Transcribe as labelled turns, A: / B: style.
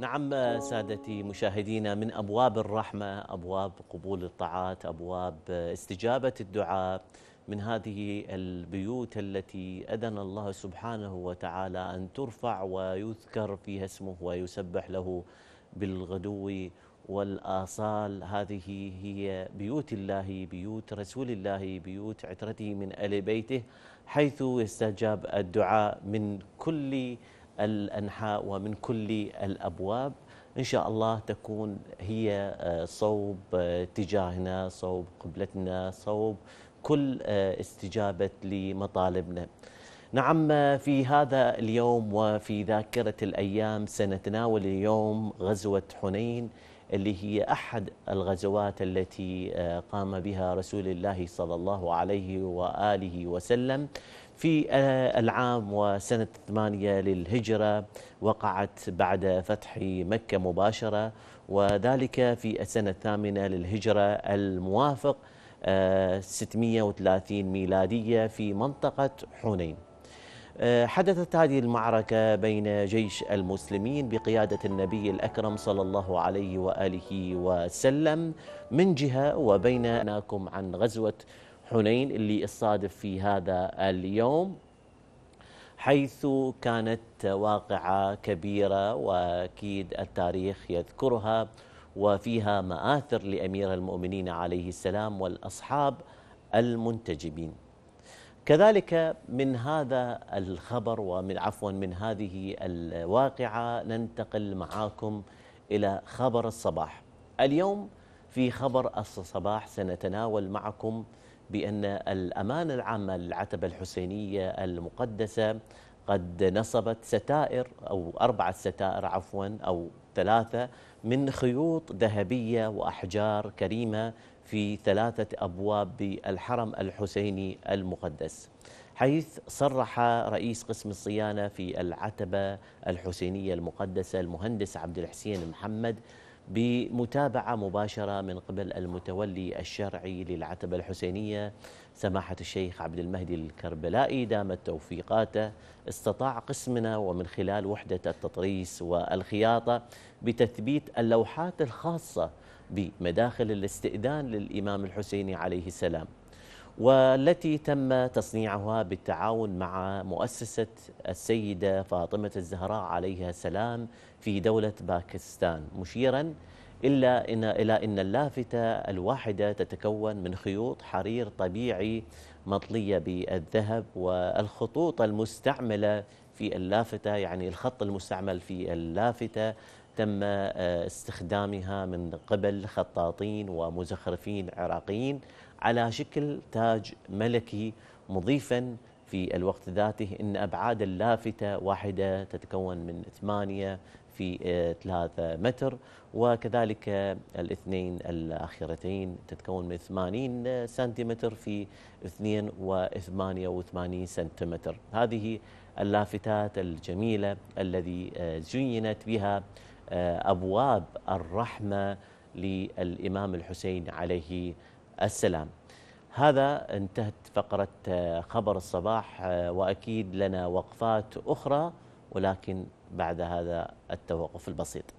A: نعم سادتي مشاهدينا من ابواب الرحمه، ابواب قبول الطاعات، ابواب استجابه الدعاء من هذه البيوت التي اذن الله سبحانه وتعالى ان ترفع ويذكر فيها اسمه ويسبح له بالغدو والآصال هذه هي بيوت الله بيوت رسول الله بيوت عترته من آل بيته حيث يستجاب الدعاء من كل الأنحاء ومن كل الأبواب إن شاء الله تكون هي آه، صوب آه، تجاهنا صوب قبلتنا صوب كل آه، استجابة لمطالبنا نعم في هذا اليوم وفي ذاكرة الأيام سنتناول اليوم غزوة حنين اللي هي أحد الغزوات التي آه، قام بها رسول الله صلى الله عليه وآله وسلم في آه، العام وسنة ثمانية للهجرة وقعت بعد فتح مكة مباشرة وذلك في السنة الثامنة للهجرة الموافق 630 آه، ميلادية في منطقة حنين حدثت هذه المعركة بين جيش المسلمين بقيادة النبي الأكرم صلى الله عليه وآله وسلم من جهة وبين أناكم عن غزوة حنين اللي الصادف في هذا اليوم حيث كانت واقعة كبيرة وأكيد التاريخ يذكرها وفيها مآثر لأمير المؤمنين عليه السلام والأصحاب المنتجبين كذلك من هذا الخبر ومن عفوا من هذه الواقعة ننتقل معاكم إلى خبر الصباح اليوم في خبر الصباح سنتناول معكم بأن الأمانة العامة للعتبة الحسينية المقدسة قد نصبت ستائر أو أربعة ستائر عفوا أو ثلاثة من خيوط ذهبية وأحجار كريمة في ثلاثة أبواب بالحرم الحسيني المقدس حيث صرح رئيس قسم الصيانة في العتبة الحسينية المقدسة المهندس عبد الحسين محمد بمتابعة مباشرة من قبل المتولي الشرعي للعتبة الحسينية سماحة الشيخ عبد المهدي الكربلائي دامت توفيقاته استطاع قسمنا ومن خلال وحدة التطريس والخياطة بتثبيت اللوحات الخاصة بمداخل الاستئذان للإمام الحسيني عليه السلام والتي تم تصنيعها بالتعاون مع مؤسسة السيدة فاطمة الزهراء عليها السلام في دولة باكستان مشيرا إلا إن إلى أن اللافتة الواحدة تتكون من خيوط حرير طبيعي مطلية بالذهب والخطوط المستعملة في اللافتة يعني الخط المستعمل في اللافتة تم آه، استخدامها من قبل خطاطين ومزخرفين عراقيين على شكل تاج ملكي مضيفا في الوقت ذاته أن أبعاد اللافتة واحدة تتكون من ثمانية في آه، ثلاثة متر وكذلك الاثنين الأخيرتين تتكون من 80 سنتيمتر في وثمانين سنتيمتر هذه اللافتات الجميلة الذي آه، زينت بها آه، أبواب الرحمة للإمام الحسين عليه السلام هذا انتهت فقرة آه، خبر الصباح وأكيد لنا وقفات أخرى ولكن بعد هذا التوقف البسيط